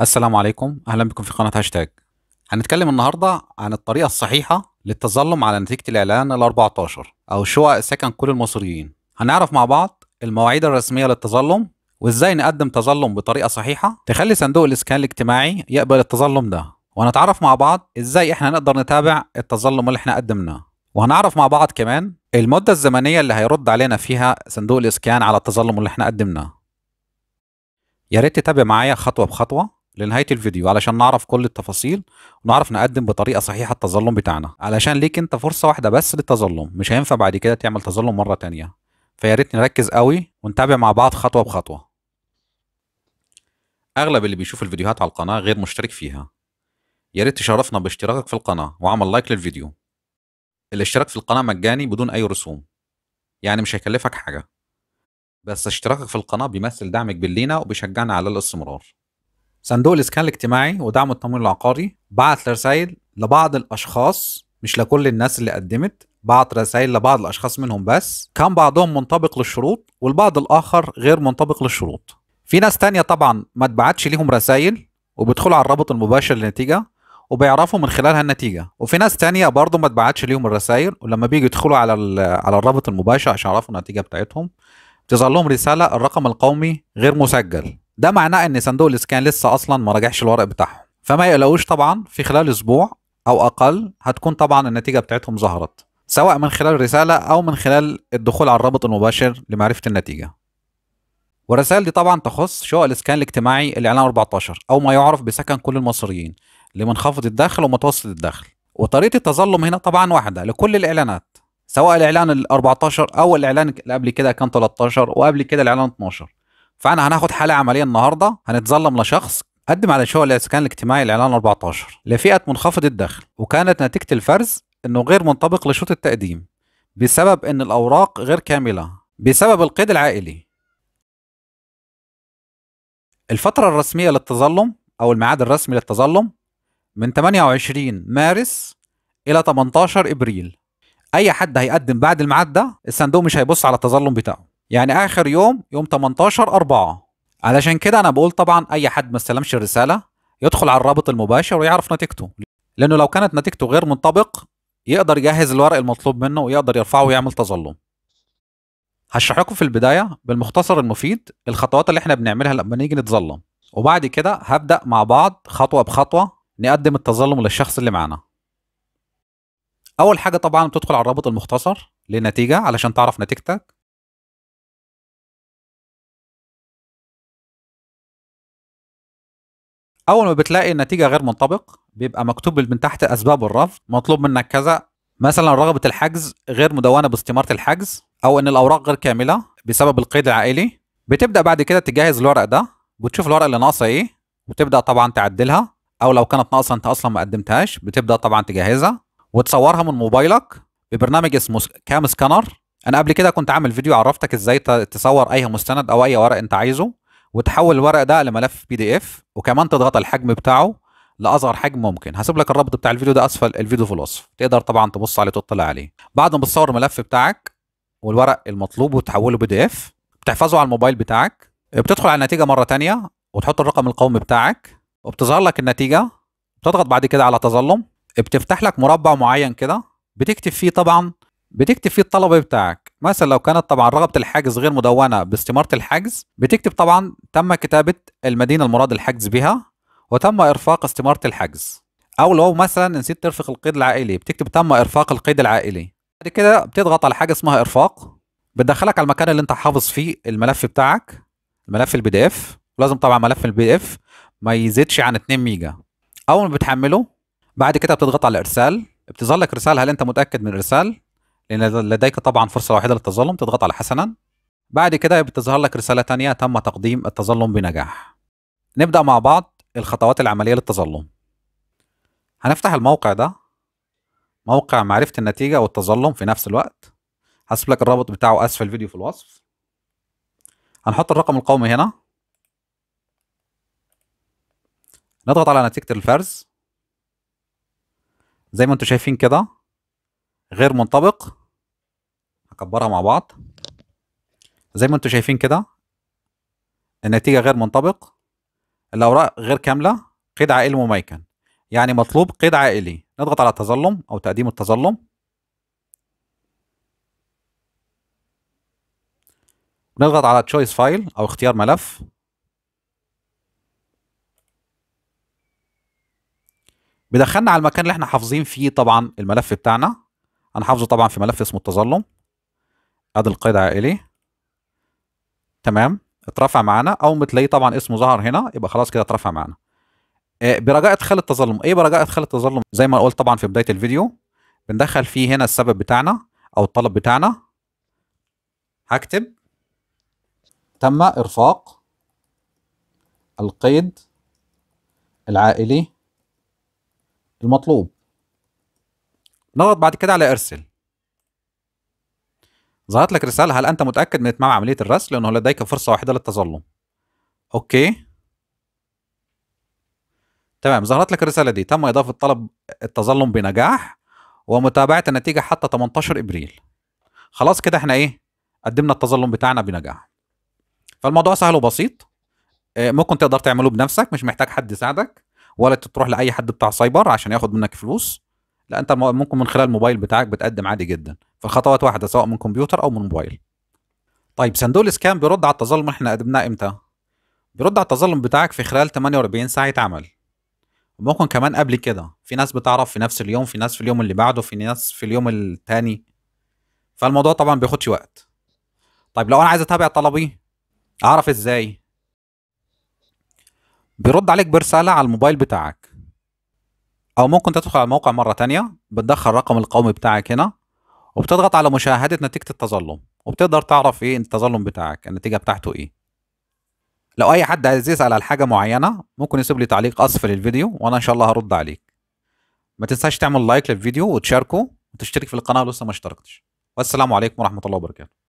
السلام عليكم اهلا بكم في قناه هاشتاج هنتكلم النهارده عن الطريقه الصحيحه للتظلم على نتيجه الاعلان ال14 او شقق سكن كل المصريين هنعرف مع بعض المواعيد الرسميه للتظلم وازاي نقدم تظلم بطريقه صحيحه تخلي صندوق الاسكان الاجتماعي يقبل التظلم ده وهنتعرف مع بعض ازاي احنا نقدر نتابع التظلم اللي احنا قدمناه وهنعرف مع بعض كمان المده الزمنيه اللي هيرد علينا فيها صندوق الاسكان على التظلم اللي احنا قدمناه يا ريت تتابع معايا خطوه بخطوه لنهايه الفيديو علشان نعرف كل التفاصيل ونعرف نقدم بطريقه صحيحه التظلم بتاعنا علشان ليك انت فرصه واحده بس للتظلم مش هينفع بعد كده تعمل تظلم مره تانية فيا ريت نركز قوي ونتابع مع بعض خطوه بخطوه اغلب اللي بيشوف الفيديوهات على القناه غير مشترك فيها يا ريت تشرفنا باشتراكك في القناه وعمل لايك للفيديو الاشتراك في القناه مجاني بدون اي رسوم يعني مش هيكلفك حاجه بس اشتراكك في القناه بيمثل دعمك بالينا وبيشجعنا على الاستمرار صندوق الاسكان الاجتماعي ودعم التمويل العقاري بعت رسائل لبعض الاشخاص مش لكل الناس اللي قدمت بعت رسائل لبعض الاشخاص منهم بس كان بعضهم منطبق للشروط والبعض الاخر غير منطبق للشروط في ناس تانية طبعا ما تبعتش ليهم رسائل وبيدخلوا على الرابط المباشر للنتيجة وبيعرفوا من خلالها النتيجة وفي ناس تانية برضه ما تبعتش ليهم الرسائل ولما بيجوا يدخلوا على على الرابط المباشر عشان يعرفوا النتيجة بتاعتهم تظهر لهم رسالة الرقم القومي غير مسجل ده معناه ان صندوق الاسكان لسه اصلا ما راجعش الورق بتاعهم فما يقلقوش طبعا في خلال اسبوع او اقل هتكون طبعا النتيجه بتاعتهم ظهرت سواء من خلال رساله او من خلال الدخول على الرابط المباشر لمعرفه النتيجه والرسائل دي طبعا تخص شقق الاسكان الاجتماعي الإعلان 14 او ما يعرف بسكن كل المصريين لمنخفض الدخل ومتوسط الدخل وطريقه التظلم هنا طبعا واحده لكل الاعلانات سواء الاعلان ال 14 او الاعلان اللي قبل كده كان 13 وقبل كده الاعلان 12 فانا هناخد حاله عمليه النهارده هنتظلم لشخص قدم على شغل الاسكان الاجتماعي الاعلان 14 لفئه منخفض الدخل وكانت نتيجه الفرز انه غير منطبق لشروط التقديم بسبب ان الاوراق غير كامله بسبب القيد العائلي الفتره الرسميه للتظلم او الميعاد الرسمي للتظلم من 28 مارس الى 18 ابريل اي حد هيقدم بعد الميعاد ده الصندوق مش هيبص على التظلم بتاعه يعني اخر يوم يوم 18 4 علشان كده انا بقول طبعا اي حد ما استلمش الرساله يدخل على الرابط المباشر ويعرف نتيجته لانه لو كانت نتيجته غير منطبق يقدر يجهز الورق المطلوب منه ويقدر يرفعه ويعمل تظلم هشرح لكم في البدايه بالمختصر المفيد الخطوات اللي احنا بنعملها لما نيجي نتظلم وبعد كده هبدا مع بعض خطوه بخطوه نقدم التظلم للشخص اللي معانا اول حاجه طبعا بتدخل على الرابط المختصر للنتيجه علشان تعرف نتيجتك اول ما بتلاقي النتيجه غير منطبق بيبقى مكتوب من تحت اسباب الرفض مطلوب منك كذا مثلا رغبه الحجز غير مدونه باستماره الحجز او ان الاوراق غير كامله بسبب القيد العائلي بتبدا بعد كده تجهز الورق ده بتشوف الورق اللي ناقصه ايه وتبدا طبعا تعدلها او لو كانت ناقصه انت اصلا ما قدمتهاش بتبدا طبعا تجهزها وتصورها من موبايلك ببرنامج اسمه كام سكانر انا قبل كده كنت عامل فيديو عرفتك ازاي تصور اي مستند او اي ورق انت عايزه وتحول الورق ده لملف بي دي اف وكمان تضغط الحجم بتاعه لاصغر حجم ممكن هسيب لك الرابط بتاع الفيديو ده اسفل الفيديو في الوصف تقدر طبعا تبص عليه وتطلع عليه بعد ما بتصور الملف بتاعك والورق المطلوب وتحوله بي دي اف بتحفظه على الموبايل بتاعك بتدخل على النتيجه مره تانية وتحط الرقم القومي بتاعك وبتظهر لك النتيجه بتضغط بعد كده على تظلم بتفتح لك مربع معين كده بتكتب فيه طبعا بتكتب فيه الطلبه بتاعك مثلا لو كانت طبعا رغبة الحاجز غير مدونة باستمارة الحجز بتكتب طبعا تم كتابة المدينة المراد الحجز بها وتم إرفاق استمارة الحجز أو لو مثلا نسيت ترفق القيد العائلي بتكتب تم إرفاق القيد العائلي بعد كده بتضغط على حاجة اسمها إرفاق بتدخلك على المكان اللي أنت حافظ فيه الملف بتاعك ملف البي دي اف ولازم طبعا ملف البي دي اف ما يزيدش عن 2 ميجا أول ما بتحمله بعد كده بتضغط على إرسال بتظهر لك رسالة هل أنت متأكد من الإرسال لان لديك طبعا فرصه واحده للتظلم تضغط على حسنا بعد كده بتظهر لك رساله تانية تم تقديم التظلم بنجاح نبدا مع بعض الخطوات العمليه للتظلم هنفتح الموقع ده موقع معرفه النتيجه والتظلم في نفس الوقت هسيب لك الرابط بتاعه اسفل الفيديو في الوصف هنحط الرقم القومي هنا نضغط على نتيجه الفرز زي ما انتم شايفين كده غير منطبق هكبرها مع بعض زي ما انتم شايفين كده النتيجة غير منطبق الأوراق غير كاملة قيد عائلي مميكن يعني مطلوب قيد عائلي نضغط على التظلم أو تقديم التظلم نضغط على تشويس فايل أو اختيار ملف بيدخلنا على المكان اللي احنا حافظين فيه طبعا الملف بتاعنا انا حافظه طبعا في ملف اسمه التظلم ادي القيد عائلي تمام اترفع معانا او متلاقيه طبعا اسمه ظهر هنا يبقى خلاص كده اترفع معانا آه، برجاء ادخال التظلم ايه برجاء ادخال التظلم زي ما قلت طبعا في بدايه الفيديو بندخل فيه هنا السبب بتاعنا او الطلب بتاعنا هكتب تم ارفاق القيد العائلي المطلوب نضغط بعد كده على ارسل ظهرت لك رساله هل انت متاكد من اتمام عمليه الرسل لانه لديك فرصه واحده للتظلم اوكي تمام ظهرت لك الرساله دي تم اضافه طلب التظلم بنجاح ومتابعه النتيجه حتى 18 ابريل خلاص كده احنا ايه قدمنا التظلم بتاعنا بنجاح فالموضوع سهل وبسيط آه، ممكن تقدر تعمله بنفسك مش محتاج حد يساعدك ولا تروح لاي حد بتاع سايبر عشان ياخد منك فلوس لا انت ممكن من خلال الموبايل بتاعك بتقدم عادي جدا فخطوات واحده سواء من كمبيوتر او من موبايل طيب صندوق الاسكان بيرد على التظلم احنا قدمناه امتى بيرد على التظلم بتاعك في خلال 48 ساعه عمل ممكن كمان قبل كده في ناس بتعرف في نفس اليوم في ناس في اليوم اللي بعده في ناس في اليوم التاني فالموضوع طبعا بياخدش وقت طيب لو انا عايز اتابع طلبي اعرف ازاي بيرد عليك برساله على الموبايل بتاعك او ممكن تدخل على الموقع مره تانية بتدخل الرقم القومي بتاعك هنا وبتضغط على مشاهده نتيجه التظلم وبتقدر تعرف ايه التظلم بتاعك النتيجه بتاعته ايه لو اي حد عايز يسال على حاجه معينه ممكن يسيب لي تعليق اسفل الفيديو وانا ان شاء الله هرد عليك ما تنساش تعمل لايك للفيديو وتشاركه وتشترك في القناه لو لسه ما اشتركتش والسلام عليكم ورحمه الله وبركاته